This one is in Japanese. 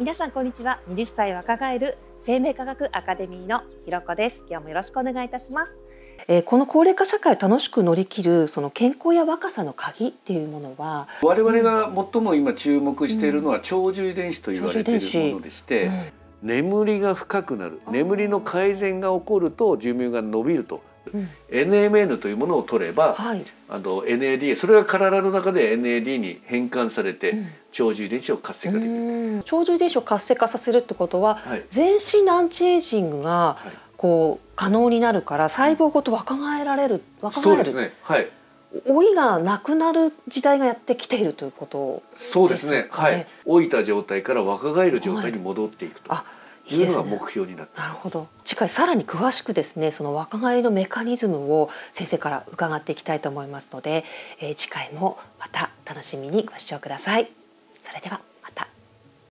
皆さんこんにちは20歳若返る生命科学アカデミーのひろこです今日もよろしくお願いいたします、えー、この高齢化社会を楽しく乗り切るその健康や若さの鍵っていうものは我々が最も今注目しているのは長寿遺伝子と言われているものでして、うんうん眠りが深くなる眠りの改善が起こると寿命が伸びると、うん、NMN というものを取れば、はい、あの NAD それが体の中で NAD に変換されて、うん、長寿遺伝子を活性化できる長寿遺伝子を活性化させるってことは、はい、全身アンチエイジングがこう可能になるから細胞ごと若返られる、若返るそうですねはい老いがなくなる時代がやってきているということ、そうですね。はい。老いた状態から若返る状態に戻っていくと。いうのが目標になって、なるほど次回さらに詳しくですねその若返りのメカニズムを先生から伺っていきたいと思いますので、えー、次回もまた楽しみにご視聴くださいそれでは